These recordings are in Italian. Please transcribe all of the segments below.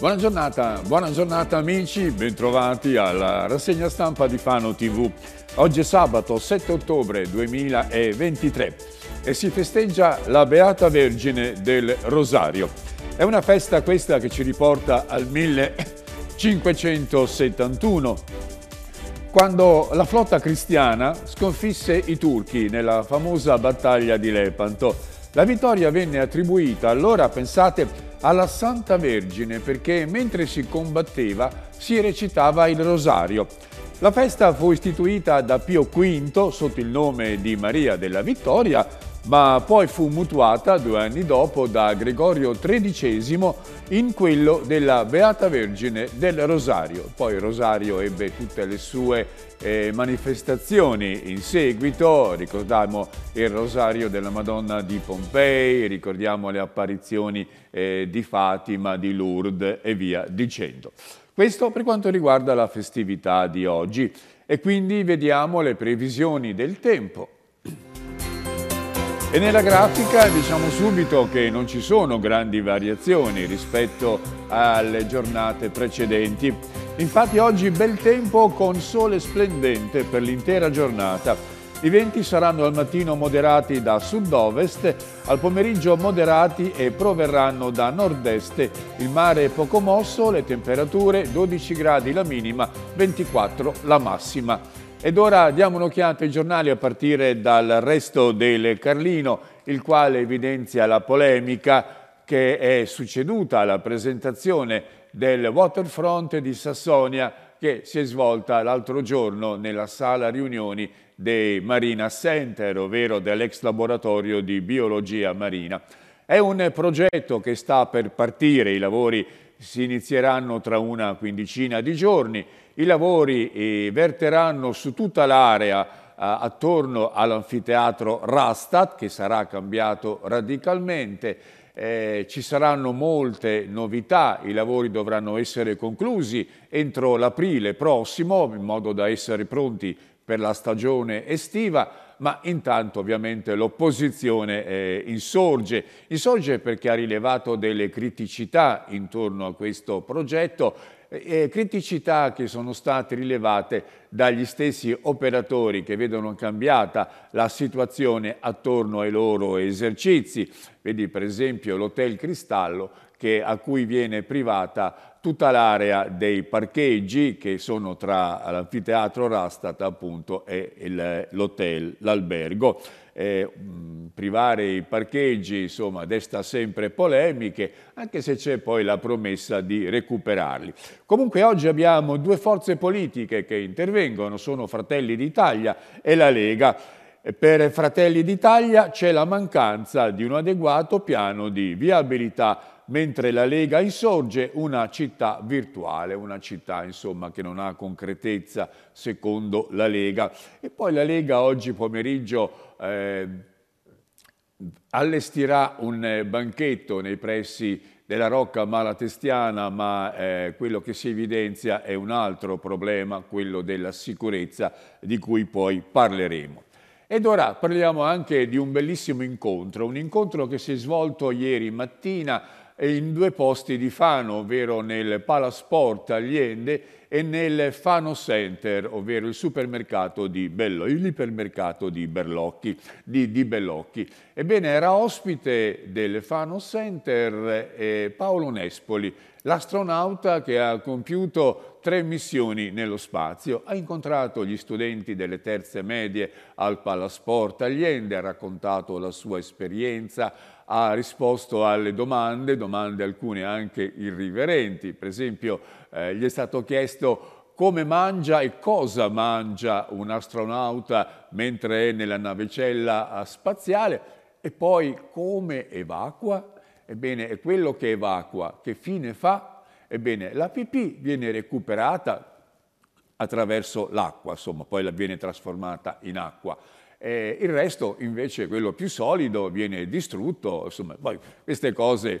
Buona giornata, buona giornata amici, bentrovati alla rassegna stampa di Fano TV. Oggi è sabato 7 ottobre 2023 e si festeggia la Beata Vergine del Rosario. È una festa questa che ci riporta al 1571, quando la flotta cristiana sconfisse i turchi nella famosa battaglia di Lepanto. La vittoria venne attribuita allora, pensate, alla Santa Vergine perché mentre si combatteva si recitava il rosario. La festa fu istituita da Pio V sotto il nome di Maria della Vittoria ma poi fu mutuata due anni dopo da Gregorio XIII in quello della Beata Vergine del Rosario. Poi il Rosario ebbe tutte le sue eh, manifestazioni in seguito, ricordiamo il Rosario della Madonna di Pompei, ricordiamo le apparizioni eh, di Fatima, di Lourdes e via dicendo. Questo per quanto riguarda la festività di oggi e quindi vediamo le previsioni del tempo. E nella grafica diciamo subito che non ci sono grandi variazioni rispetto alle giornate precedenti. Infatti oggi bel tempo con sole splendente per l'intera giornata. I venti saranno al mattino moderati da sud-ovest, al pomeriggio moderati e proverranno da nord-est. Il mare è poco mosso, le temperature 12 gradi la minima, 24 la massima. Ed ora diamo un'occhiata ai giornali a partire dal resto del Carlino, il quale evidenzia la polemica che è succeduta alla presentazione del waterfront di Sassonia che si è svolta l'altro giorno nella sala riunioni dei Marina Center, ovvero dell'ex laboratorio di biologia marina. È un progetto che sta per partire, i lavori si inizieranno tra una quindicina di giorni i lavori eh, verteranno su tutta l'area eh, attorno all'anfiteatro Rastat che sarà cambiato radicalmente. Eh, ci saranno molte novità, i lavori dovranno essere conclusi entro l'aprile prossimo in modo da essere pronti per la stagione estiva ma intanto ovviamente l'opposizione eh, insorge. Insorge perché ha rilevato delle criticità intorno a questo progetto eh, criticità che sono state rilevate dagli stessi operatori che vedono cambiata la situazione attorno ai loro esercizi. Vedi per esempio l'Hotel Cristallo che, a cui viene privata tutta l'area dei parcheggi che sono tra l'anfiteatro Rastat appunto, e l'hotel, l'albergo. Eh, privare i parcheggi insomma, desta sempre polemiche, anche se c'è poi la promessa di recuperarli. Comunque oggi abbiamo due forze politiche che intervengono, sono Fratelli d'Italia e la Lega. Per Fratelli d'Italia c'è la mancanza di un adeguato piano di viabilità mentre la Lega insorge una città virtuale, una città insomma, che non ha concretezza secondo la Lega. E poi la Lega oggi pomeriggio eh, allestirà un eh, banchetto nei pressi della Rocca Malatestiana, ma eh, quello che si evidenzia è un altro problema, quello della sicurezza, di cui poi parleremo. Ed ora parliamo anche di un bellissimo incontro, un incontro che si è svolto ieri mattina in due posti di Fano, ovvero nel Palasport Allende e nel Fano Center, ovvero il supermercato di Bellocchi, l'ipermercato di, di, di, Bellocchi. Ebbene, era ospite del Fano Center eh, Paolo Nespoli, l'astronauta che ha compiuto tre missioni nello spazio. Ha incontrato gli studenti delle terze medie al Palasport Allende, ha raccontato la sua esperienza, ha risposto alle domande, domande alcune anche irriverenti. Per esempio eh, gli è stato chiesto come mangia e cosa mangia un astronauta mentre è nella navicella eh, spaziale e poi come evacua. Ebbene, è quello che evacua, che fine fa? Ebbene, la pipì viene recuperata attraverso l'acqua, insomma, poi la viene trasformata in acqua. Eh, il resto invece, quello più solido, viene distrutto. Insomma, poi queste cose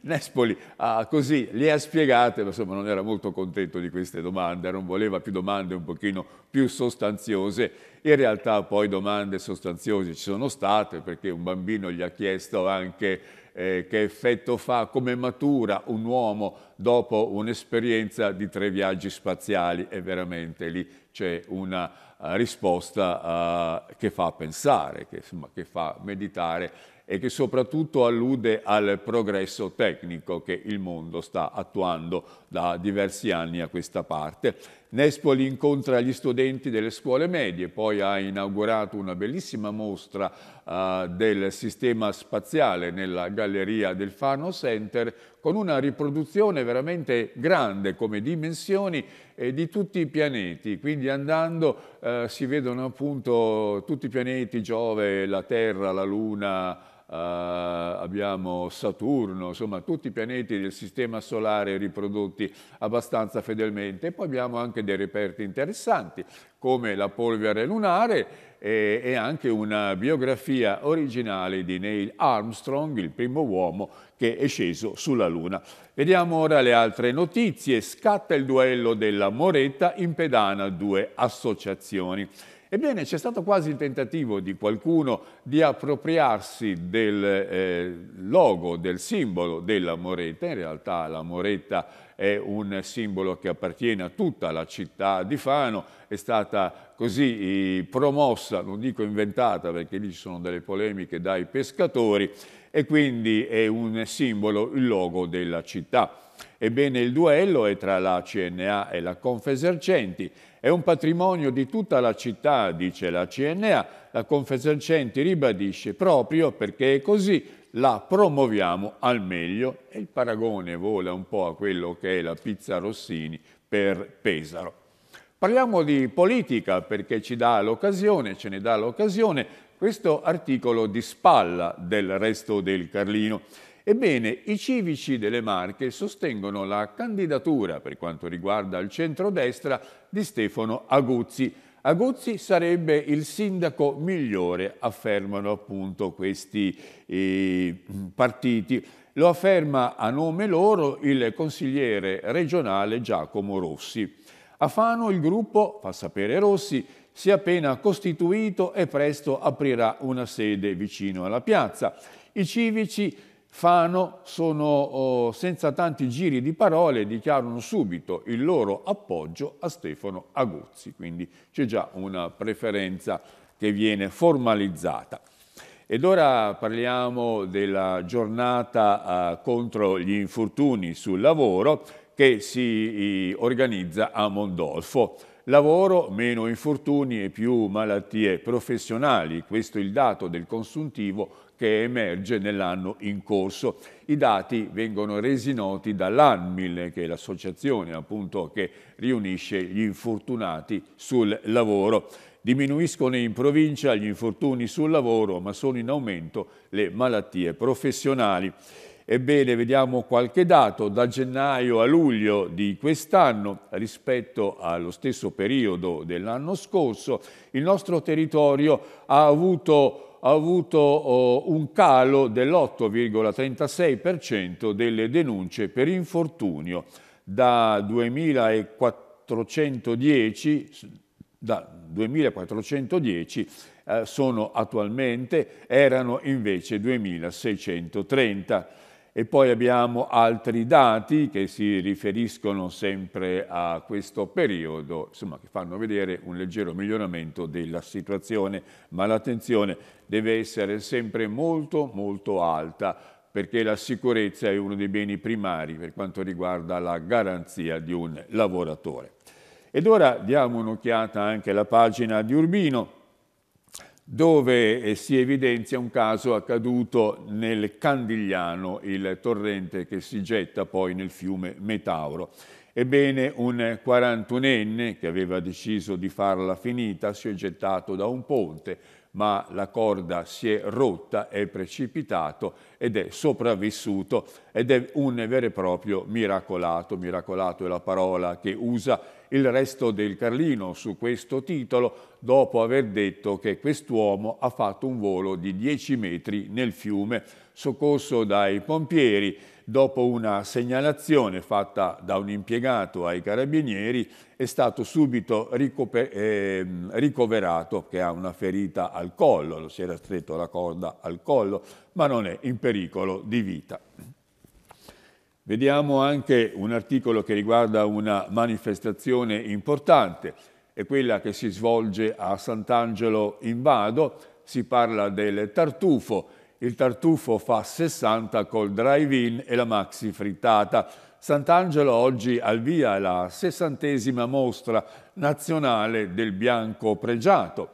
Nespoli ah, così le ha spiegate, ma insomma non era molto contento di queste domande, non voleva più domande un pochino più sostanziose. In realtà poi domande sostanziose ci sono state perché un bambino gli ha chiesto anche eh, che effetto fa, come matura un uomo dopo un'esperienza di tre viaggi spaziali e veramente lì c'è una eh, risposta eh, che fa pensare, che, insomma, che fa meditare e che soprattutto allude al progresso tecnico che il mondo sta attuando da diversi anni a questa parte Nespoli incontra gli studenti delle scuole medie, poi ha inaugurato una bellissima mostra uh, del sistema spaziale nella galleria del Fano Center con una riproduzione veramente grande come dimensioni eh, di tutti i pianeti, quindi andando uh, si vedono appunto tutti i pianeti, Giove, la Terra, la Luna, eh, abbiamo Saturno, insomma tutti i pianeti del sistema solare riprodotti abbastanza fedelmente e poi abbiamo anche dei reperti interessanti come la polvere lunare e, e anche una biografia originale di Neil Armstrong, il primo uomo che è sceso sulla Luna. Vediamo ora le altre notizie. Scatta il duello della Moretta in pedana due associazioni. Ebbene, c'è stato quasi il tentativo di qualcuno di appropriarsi del eh, logo, del simbolo della Moretta. In realtà la Moretta è un simbolo che appartiene a tutta la città di Fano, è stata così eh, promossa, non dico inventata perché lì ci sono delle polemiche dai pescatori e quindi è un simbolo, il logo della città. Ebbene, il duello è tra la CNA e la Confesercenti. È un patrimonio di tutta la città, dice la CNA. La Confesercenti ribadisce proprio perché è così la promuoviamo al meglio e il paragone vola un po' a quello che è la pizza Rossini per Pesaro. Parliamo di politica perché ci dà l'occasione, ce ne dà l'occasione, questo articolo di spalla del resto del Carlino Ebbene, i civici delle Marche sostengono la candidatura per quanto riguarda il centrodestra di Stefano Aguzzi. Aguzzi sarebbe il sindaco migliore, affermano appunto questi eh, partiti. Lo afferma a nome loro il consigliere regionale Giacomo Rossi. A Fano il gruppo, fa sapere Rossi, si è appena costituito e presto aprirà una sede vicino alla piazza. I civici Fano sono oh, senza tanti giri di parole, dichiarano subito il loro appoggio a Stefano Aguzzi, quindi c'è già una preferenza che viene formalizzata. Ed ora parliamo della giornata eh, contro gli infortuni sul lavoro che si eh, organizza a Mondolfo lavoro, meno infortuni e più malattie professionali. Questo è il dato del consuntivo che emerge nell'anno in corso. I dati vengono resi noti dall'ANMIL, che è l'associazione appunto che riunisce gli infortunati sul lavoro. Diminuiscono in provincia gli infortuni sul lavoro, ma sono in aumento le malattie professionali. Ebbene, vediamo qualche dato. Da gennaio a luglio di quest'anno, rispetto allo stesso periodo dell'anno scorso, il nostro territorio ha avuto ha avuto oh, un calo dell'8,36% delle denunce per infortunio da 2410, da 2410 eh, sono attualmente, erano invece 2630. E poi abbiamo altri dati che si riferiscono sempre a questo periodo, insomma, che fanno vedere un leggero miglioramento della situazione, ma l'attenzione deve essere sempre molto molto alta perché la sicurezza è uno dei beni primari per quanto riguarda la garanzia di un lavoratore. Ed ora diamo un'occhiata anche alla pagina di Urbino, dove eh, si evidenzia un caso accaduto nel Candigliano, il torrente che si getta poi nel fiume Metauro. Ebbene, un 41enne che aveva deciso di farla finita si è gettato da un ponte, ma la corda si è rotta, è precipitato ed è sopravvissuto ed è un vero e proprio miracolato. Miracolato è la parola che usa il resto del Carlino su questo titolo dopo aver detto che quest'uomo ha fatto un volo di 10 metri nel fiume, soccorso dai pompieri, dopo una segnalazione fatta da un impiegato ai carabinieri, è stato subito eh, ricoverato, che ha una ferita al collo, lo si era stretto la corda al collo, ma non è in pericolo di vita. Vediamo anche un articolo che riguarda una manifestazione importante, è quella che si svolge a Sant'Angelo in Vado, si parla del tartufo, il tartufo fa 60 col drive-in e la maxi frittata. Sant'Angelo oggi al via la sessantesima mostra nazionale del bianco pregiato.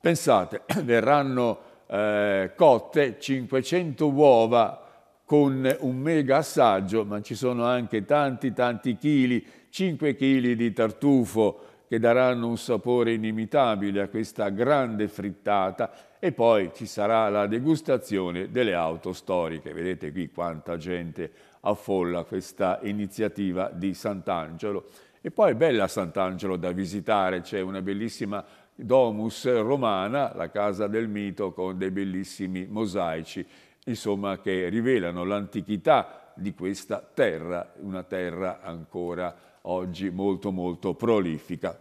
Pensate, verranno eh, cotte, 500 uova con un mega assaggio, ma ci sono anche tanti tanti chili, 5 chili di tartufo che daranno un sapore inimitabile a questa grande frittata e poi ci sarà la degustazione delle auto storiche. Vedete qui quanta gente affolla questa iniziativa di Sant'Angelo. E poi è bella Sant'Angelo da visitare, c'è una bellissima domus romana, la casa del mito con dei bellissimi mosaici, insomma che rivelano l'antichità di questa terra, una terra ancora oggi molto molto prolifica.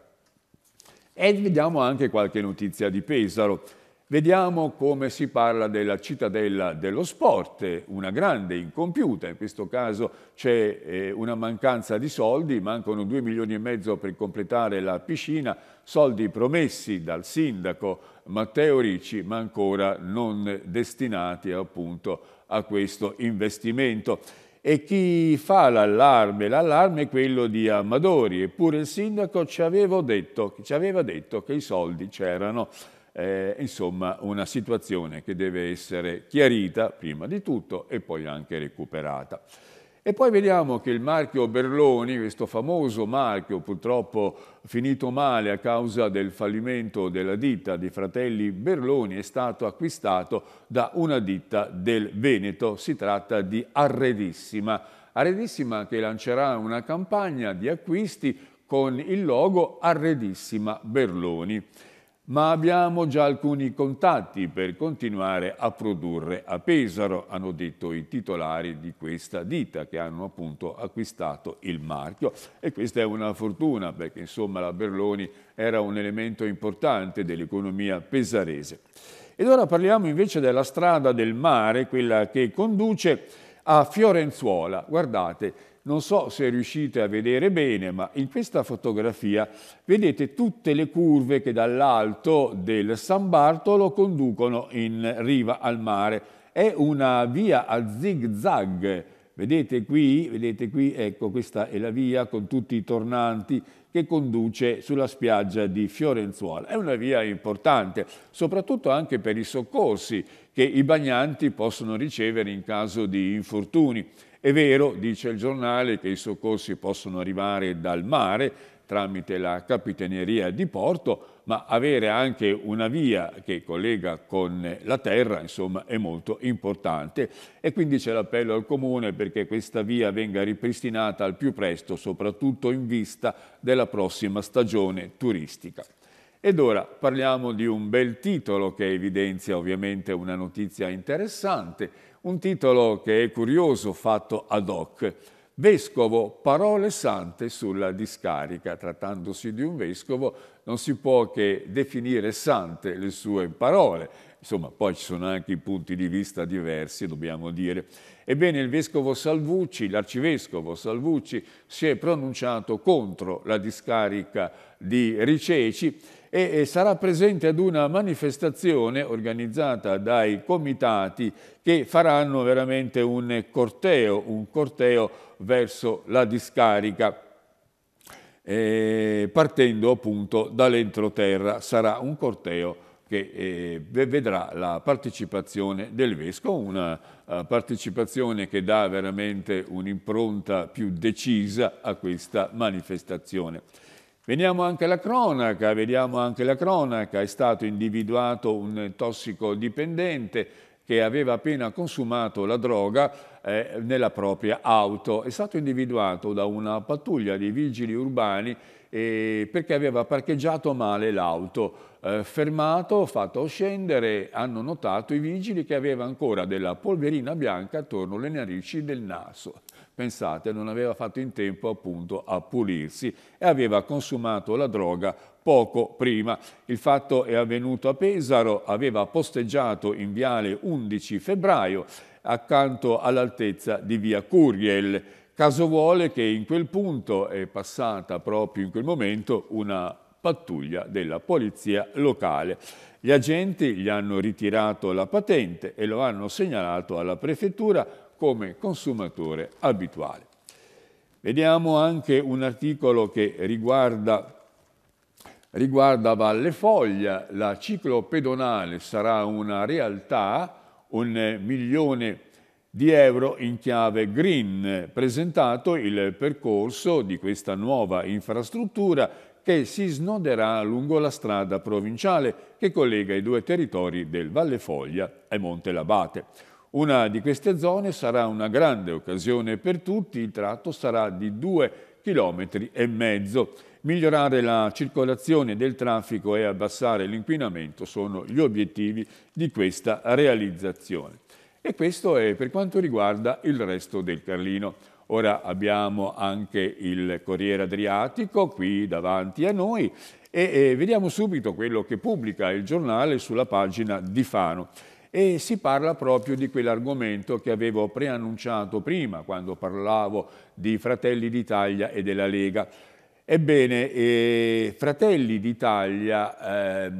E vediamo anche qualche notizia di Pesaro. Vediamo come si parla della cittadella dello sport, una grande incompiuta, in questo caso c'è eh, una mancanza di soldi, mancano 2 milioni e mezzo per completare la piscina, soldi promessi dal sindaco Matteo Ricci, ma ancora non destinati appunto a questo investimento. E chi fa l'allarme? L'allarme è quello di Amadori, eppure il sindaco ci, detto, ci aveva detto che i soldi c'erano. Eh, insomma, una situazione che deve essere chiarita prima di tutto e poi anche recuperata. E poi vediamo che il marchio Berloni, questo famoso marchio purtroppo finito male a causa del fallimento della ditta dei fratelli Berloni, è stato acquistato da una ditta del Veneto. Si tratta di Arredissima. Arredissima che lancerà una campagna di acquisti con il logo Arredissima Berloni ma abbiamo già alcuni contatti per continuare a produrre a Pesaro, hanno detto i titolari di questa ditta che hanno appunto acquistato il marchio e questa è una fortuna perché insomma la Berloni era un elemento importante dell'economia pesarese. Ed ora parliamo invece della strada del mare, quella che conduce a Fiorenzuola. Guardate, non so se riuscite a vedere bene, ma in questa fotografia vedete tutte le curve che dall'alto del San Bartolo conducono in riva al mare. È una via a zig zag Vedete qui, vedete qui, ecco questa è la via con tutti i tornanti che conduce sulla spiaggia di Fiorenzuola. È una via importante, soprattutto anche per i soccorsi che i bagnanti possono ricevere in caso di infortuni. È vero, dice il giornale, che i soccorsi possono arrivare dal mare tramite la Capitaneria di Porto, ma avere anche una via che collega con la terra insomma, è molto importante e quindi c'è l'appello al Comune perché questa via venga ripristinata al più presto, soprattutto in vista della prossima stagione turistica. Ed ora parliamo di un bel titolo che evidenzia ovviamente una notizia interessante, un titolo che è curioso, fatto ad hoc. Vescovo, parole sante sulla discarica. Trattandosi di un vescovo non si può che definire sante le sue parole. Insomma, poi ci sono anche i punti di vista diversi, dobbiamo dire. Ebbene, il vescovo Salvucci, l'arcivescovo Salvucci, si è pronunciato contro la discarica di Riceci e sarà presente ad una manifestazione organizzata dai comitati che faranno veramente un corteo, un corteo verso la discarica. Eh, partendo appunto dall'entroterra sarà un corteo che eh, vedrà la partecipazione del Vescovo, una eh, partecipazione che dà veramente un'impronta più decisa a questa manifestazione. Veniamo anche alla cronaca, vediamo anche la cronaca, è stato individuato un tossicodipendente che aveva appena consumato la droga eh, nella propria auto. È stato individuato da una pattuglia di vigili urbani eh, perché aveva parcheggiato male l'auto. Eh, fermato, fatto scendere, hanno notato i vigili che aveva ancora della polverina bianca attorno alle narici del naso pensate, non aveva fatto in tempo appunto a pulirsi e aveva consumato la droga poco prima. Il fatto è avvenuto a Pesaro, aveva posteggiato in viale 11 febbraio accanto all'altezza di via Curiel. Caso vuole che in quel punto è passata proprio in quel momento una pattuglia della polizia locale. Gli agenti gli hanno ritirato la patente e lo hanno segnalato alla prefettura come consumatore abituale. Vediamo anche un articolo che riguarda, riguarda Valle Foglia, la ciclopedonale sarà una realtà, un milione di euro in chiave green, presentato il percorso di questa nuova infrastruttura che si snoderà lungo la strada provinciale che collega i due territori del Valle Foglia e Monte Labate. Una di queste zone sarà una grande occasione per tutti, il tratto sarà di 2 km e mezzo. Migliorare la circolazione del traffico e abbassare l'inquinamento sono gli obiettivi di questa realizzazione. E questo è per quanto riguarda il resto del Carlino. Ora abbiamo anche il Corriere Adriatico qui davanti a noi e, e vediamo subito quello che pubblica il giornale sulla pagina di Fano e si parla proprio di quell'argomento che avevo preannunciato prima quando parlavo di Fratelli d'Italia e della Lega. Ebbene, eh, Fratelli d'Italia eh,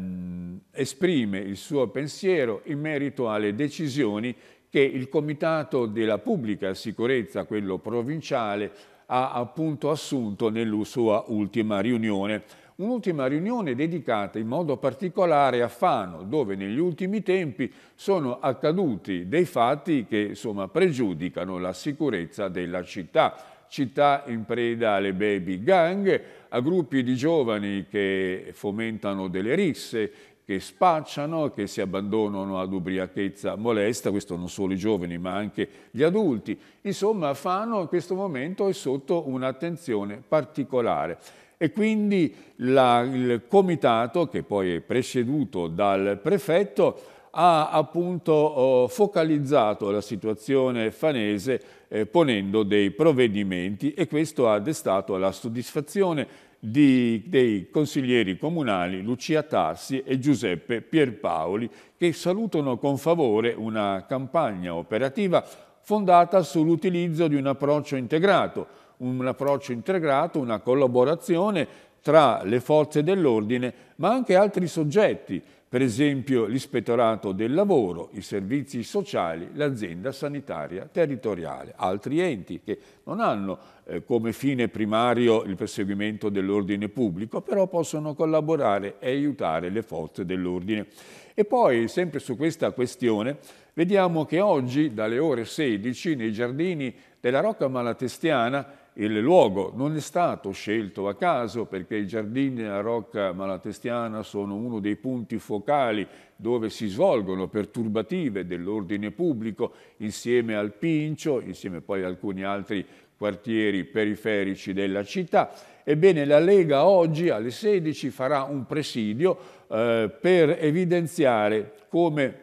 esprime il suo pensiero in merito alle decisioni che il Comitato della Pubblica Sicurezza, quello provinciale, ha appunto assunto nella sua ultima riunione un'ultima riunione dedicata in modo particolare a Fano, dove negli ultimi tempi sono accaduti dei fatti che insomma, pregiudicano la sicurezza della città città in preda alle baby gang, a gruppi di giovani che fomentano delle risse, che spacciano, che si abbandonano ad ubriachezza molesta, questo non solo i giovani ma anche gli adulti. Insomma, Fano in questo momento è sotto un'attenzione particolare e quindi la, il comitato, che poi è presieduto dal prefetto, ha appunto oh, focalizzato la situazione fanese eh, ponendo dei provvedimenti e questo ha destato la soddisfazione di, dei consiglieri comunali Lucia Tarsi e Giuseppe Pierpaoli che salutano con favore una campagna operativa fondata sull'utilizzo di un approccio integrato un approccio integrato, una collaborazione tra le forze dell'ordine ma anche altri soggetti, per esempio l'ispettorato del lavoro, i servizi sociali, l'azienda sanitaria territoriale, altri enti che non hanno eh, come fine primario il perseguimento dell'ordine pubblico, però possono collaborare e aiutare le forze dell'ordine. E poi, sempre su questa questione, vediamo che oggi dalle ore 16 nei giardini della Rocca Malatestiana il luogo non è stato scelto a caso perché i giardini della Rocca Malatestiana sono uno dei punti focali dove si svolgono perturbative dell'ordine pubblico insieme al Pincio, insieme poi ad alcuni altri quartieri periferici della città. Ebbene, la Lega oggi alle 16 farà un presidio eh, per evidenziare come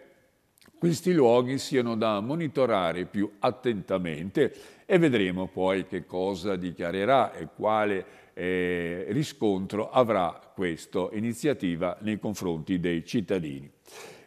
questi luoghi siano da monitorare più attentamente e vedremo poi che cosa dichiarerà e quale eh, riscontro avrà questa iniziativa nei confronti dei cittadini.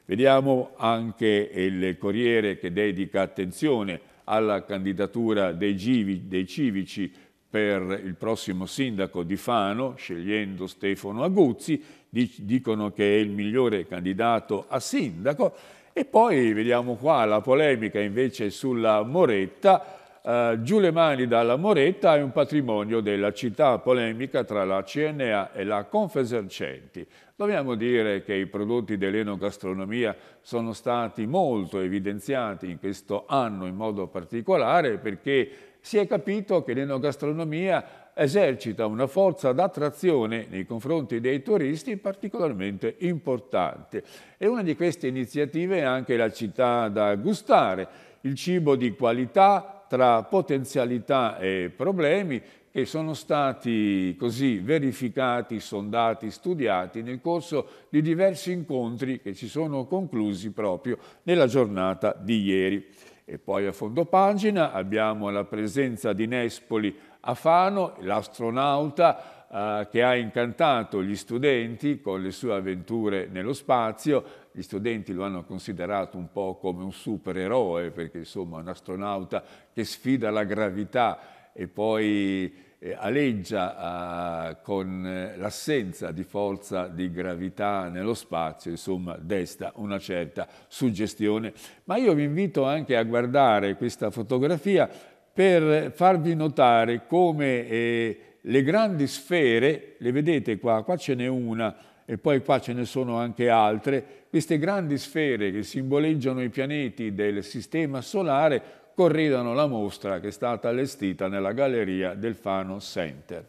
Vediamo anche il Corriere che dedica attenzione alla candidatura dei, Givi, dei civici per il prossimo sindaco di Fano, scegliendo Stefano Aguzzi, dicono che è il migliore candidato a sindaco, e poi vediamo qua la polemica invece sulla Moretta, eh, giù le mani dalla Moretta è un patrimonio della città polemica tra la CNA e la Confesercenti. Dobbiamo dire che i prodotti dell'enogastronomia sono stati molto evidenziati in questo anno in modo particolare perché si è capito che l'enogastronomia esercita una forza d'attrazione nei confronti dei turisti particolarmente importante. E una di queste iniziative è anche la città da gustare, il cibo di qualità, tra potenzialità e problemi che sono stati così verificati, sondati, studiati nel corso di diversi incontri che si sono conclusi proprio nella giornata di ieri. E poi a fondo pagina abbiamo la presenza di Nespoli a Fano, l'astronauta eh, che ha incantato gli studenti con le sue avventure nello spazio. Gli studenti lo hanno considerato un po' come un supereroe, perché insomma un astronauta che sfida la gravità e poi eh, aleggia eh, con eh, l'assenza di forza di gravità nello spazio, insomma, desta una certa suggestione. Ma io vi invito anche a guardare questa fotografia per farvi notare come eh, le grandi sfere, le vedete qua, qua ce n'è una e poi qua ce ne sono anche altre, queste grandi sfere che simboleggiano i pianeti del Sistema Solare corredano la mostra che è stata allestita nella galleria del Fano Center.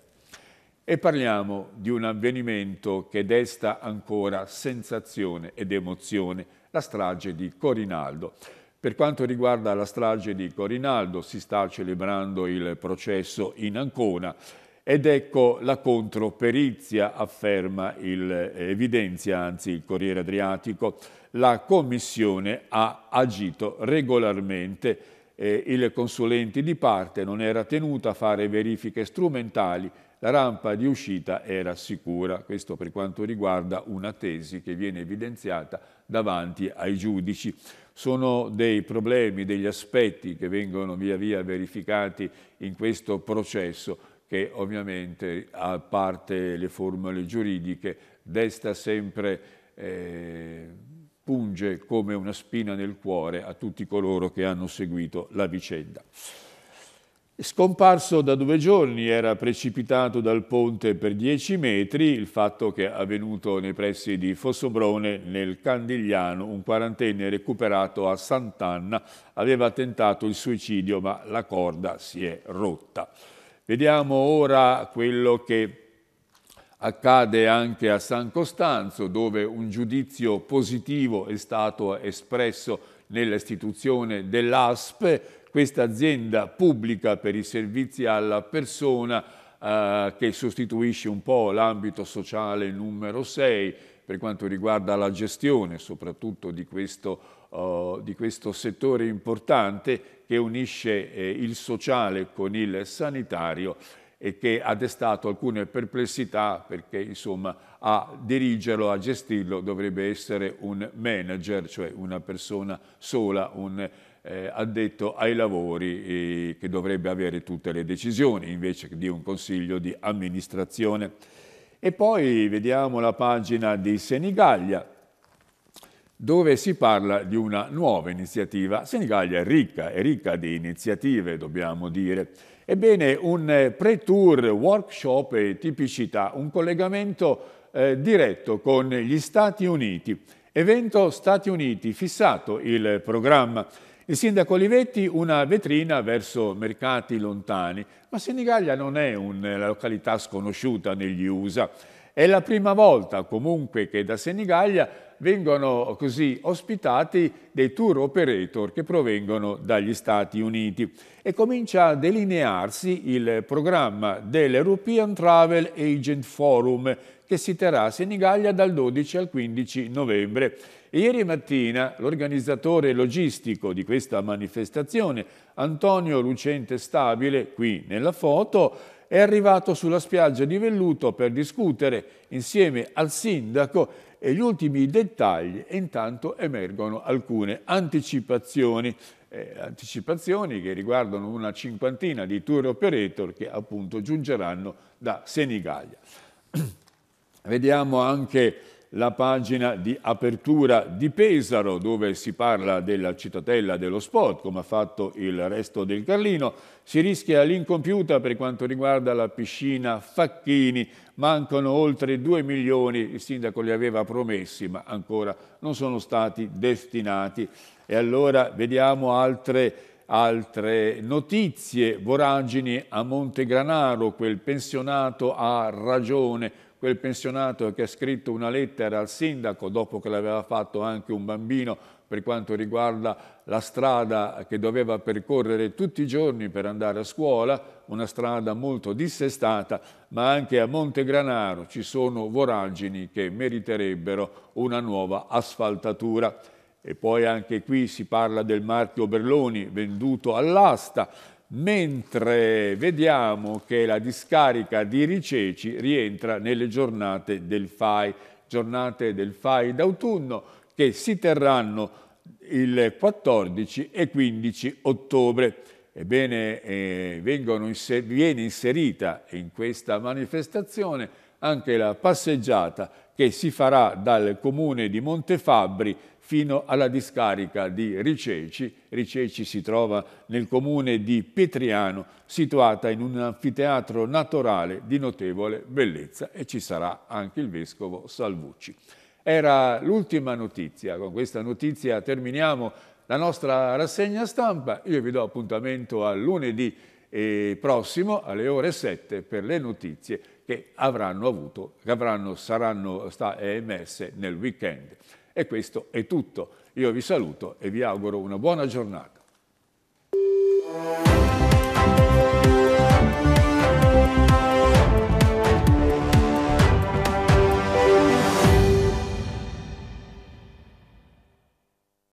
E parliamo di un avvenimento che desta ancora sensazione ed emozione, la strage di Corinaldo. Per quanto riguarda la strage di Corinaldo si sta celebrando il processo in Ancona ed ecco la controperizia, afferma il, evidenzia anzi il Corriere Adriatico, la Commissione ha agito regolarmente, eh, il consulente di parte non era tenuto a fare verifiche strumentali, la rampa di uscita era sicura, questo per quanto riguarda una tesi che viene evidenziata davanti ai giudici. Sono dei problemi, degli aspetti che vengono via via verificati in questo processo che ovviamente a parte le formule giuridiche desta sempre, eh, punge come una spina nel cuore a tutti coloro che hanno seguito la vicenda. Scomparso da due giorni, era precipitato dal ponte per dieci metri, il fatto che è avvenuto nei pressi di Fossobrone nel Candigliano, un quarantenne recuperato a Sant'Anna aveva tentato il suicidio ma la corda si è rotta. Vediamo ora quello che accade anche a San Costanzo, dove un giudizio positivo è stato espresso nell'istituzione dell'ASP, questa azienda pubblica per i servizi alla persona eh, che sostituisce un po' l'ambito sociale numero 6 per quanto riguarda la gestione soprattutto di questo, uh, di questo settore importante che unisce eh, il sociale con il sanitario e che ha destato alcune perplessità perché insomma a dirigerlo, a gestirlo dovrebbe essere un manager, cioè una persona sola, un eh, addetto ai lavori eh, che dovrebbe avere tutte le decisioni invece di un consiglio di amministrazione. E poi vediamo la pagina di Senigallia, dove si parla di una nuova iniziativa. Senigallia è ricca, è ricca di iniziative, dobbiamo dire. Ebbene, un eh, pre-tour, workshop e tipicità, un collegamento eh, diretto con gli Stati Uniti. Evento Stati Uniti, fissato il programma. Il sindaco Olivetti una vetrina verso mercati lontani, ma Senigallia non è una eh, località sconosciuta negli USA. È la prima volta comunque che da Senigallia vengono così ospitati dei tour operator che provengono dagli Stati Uniti e comincia a delinearsi il programma dell'European Travel Agent Forum che si terrà a Senigallia dal 12 al 15 novembre. ieri mattina l'organizzatore logistico di questa manifestazione, Antonio Lucente Stabile, qui nella foto, è arrivato sulla spiaggia di Velluto per discutere insieme al sindaco e gli ultimi dettagli e intanto emergono alcune anticipazioni, eh, anticipazioni che riguardano una cinquantina di tour operator che appunto giungeranno da Senigallia. Vediamo anche la pagina di apertura di Pesaro dove si parla della cittadella dello sport come ha fatto il resto del Carlino si rischia l'incompiuta per quanto riguarda la piscina Facchini mancano oltre 2 milioni il sindaco li aveva promessi ma ancora non sono stati destinati e allora vediamo altre Altre notizie, voragini a Montegranaro, quel pensionato ha ragione, quel pensionato che ha scritto una lettera al sindaco dopo che l'aveva fatto anche un bambino per quanto riguarda la strada che doveva percorrere tutti i giorni per andare a scuola, una strada molto dissestata, ma anche a Montegranaro ci sono voragini che meriterebbero una nuova asfaltatura. E poi anche qui si parla del marchio Berloni venduto all'asta, mentre vediamo che la discarica di Riceci rientra nelle giornate del FAI, giornate del FAI d'autunno che si terranno il 14 e 15 ottobre. Ebbene, eh, inser viene inserita in questa manifestazione anche la passeggiata che si farà dal comune di Montefabbri fino alla discarica di Riceci. Riceci si trova nel comune di Petriano, situata in un anfiteatro naturale di notevole bellezza e ci sarà anche il vescovo Salvucci. Era l'ultima notizia, con questa notizia terminiamo la nostra rassegna stampa, io vi do appuntamento a lunedì eh, prossimo alle ore 7 per le notizie che avranno avuto, che avranno, saranno eh, emesse nel weekend. E questo è tutto. Io vi saluto e vi auguro una buona giornata.